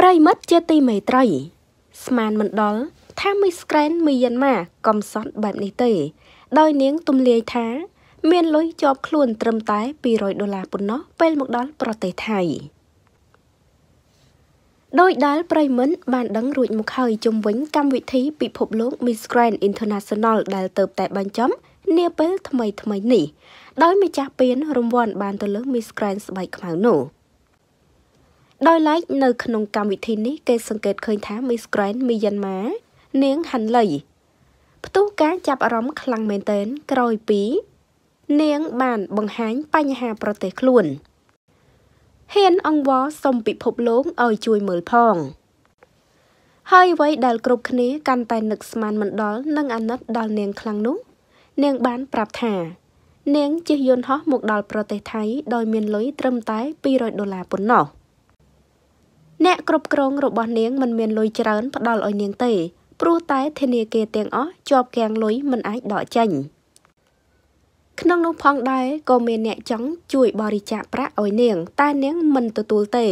ប្រិមិត្តជាទីមេត្រី ស្មានមិនដល់ថាមីស្ក្រែនមីយ៉ាន់ម៉ាកំសត់បែបនេះទេ ដោយនាងទំលាយថា មានលុយជាប់ខ្លួនត្រឹមតែ200ដុល្លារប៉ុណ្ណោះពេលមកដល់ប្រទេសថៃដោយដែលប្រិមិត្តបានដឹងរួចមកហើយជំវិញ កម្មវិធីពិភពលោក Miss Grand International ដែលទៅតែបញ្ចំនាពេល ថ្មីថ្មីនេះដោយម្ចាស់ពានរង្វាន់បានទៅលើ Miss Grand ស្បែកខ្មៅនោះ។ដោយឡែកនៅក្នុងកម្មវិធីនេះគេសង្កេតឃើញថា Miss Grand Myanmar នាងហាន់លីផ្ទុះការចាប់អារម្មណ៍ខ្លាំងមែនទែនក្រោយពី នាងបានបង្ហាញបញ្ហាប្រទេសខ្លួនហ៊ានអង្វរសុំពិភពលោកឲ្យជួយមើលផង ហើយអ្វីដែលគ្រប់គ្នាកាន់តែនឹកស្មានមិនដល់និងអាណិតដល់នាងខ្លាំងនោះ នាងបានប្រាប់ថានាងជិះយន្តហោះមកដល់ប្រទេសថៃ ដោយមានលុយត្រឹមតែ200ដុល្លារប៉ុណ្ណោះ។អ្នកគ្រប់គ្រងរបស់នាងមិនមានលុយច្រើនផ្ដល់ឲ្យនាងទេ ព្រោះតែធនាគារទាំងអស់ជាប់គាំងលុយមិនអាចដកចេញក្នុងនោះផងដែរក៏មានអ្នកចង់ជួយបរិច្ចាគប្រាក់ឲ្យនាង តែនាងមិនទទួលទេ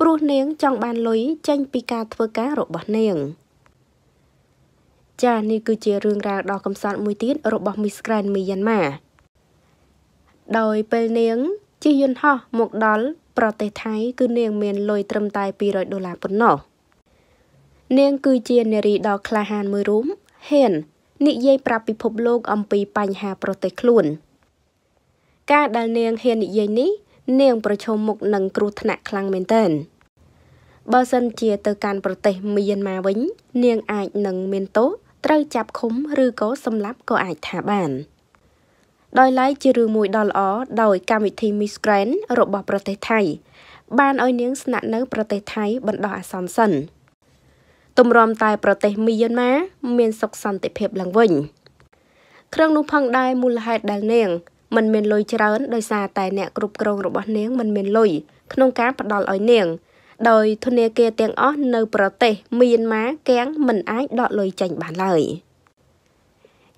ព្រោះនាងចង់បានលុយចេញ ពីការធ្វើការរបស់នាងចានេះគឺជារឿងរ៉ាវដ៏កំសត់មួយទៀតរបស់ Miss Grand Myanmar ដោយពេលនាងជិះយន្តហោះមកដល់ប្រទេសថៃគឺនាងមានលុយត្រឹមតែ200ដុល្លារប៉ុណ្ណោះនាងគឺជានារីដ៏ក្លាហានមួយរូបហ៊ាននិយាយប្រាប់ពិភពលោកអំពីបញ្ហាប្រទេសខ្លួន ការដែលនាងហ៊ាននិយាយនេះនាងប្រឈមមុខនឹងគ្រោះថ្នាក់ខ្លាំងមែនទែនបើសិនជាទៅកាន់ប្រទេសមីយ៉ាន់ម៉ាវិញ នាងអាចនឹងមានទោសត្រូវចាប់ឃុំឬក៏សម្លាប់ក៏អាចថាបាន។ដោយឡែកជារឿងមួយដ៏ល្អដោយកម្មវិធី Miss Grand របស់ប្រទេសថៃ បានឲ្យនាងស្នាក់នៅប្រទេសថៃបណ្ដោះអាសន្នសិនទម្រាំតែប្រទេសមីយ៉ាន់ម៉ាមានសុខសន្តិភាពឡើងវិញ ក្រុងនោះផងដែរមូលហេតុដែលនាងមិនមានលុយច្រើនដោយសារតែអ្នកគ្រប់គ្រងរបស់នាងមិនមានលុយក្នុងការផ្ដល់ឲ្យនាងដោយធនាគារទាំងអស់នៅប្រទេសមីយ៉ាន់ម៉ាកៀងមិនអាចដកលុយចេញបានឡើយ។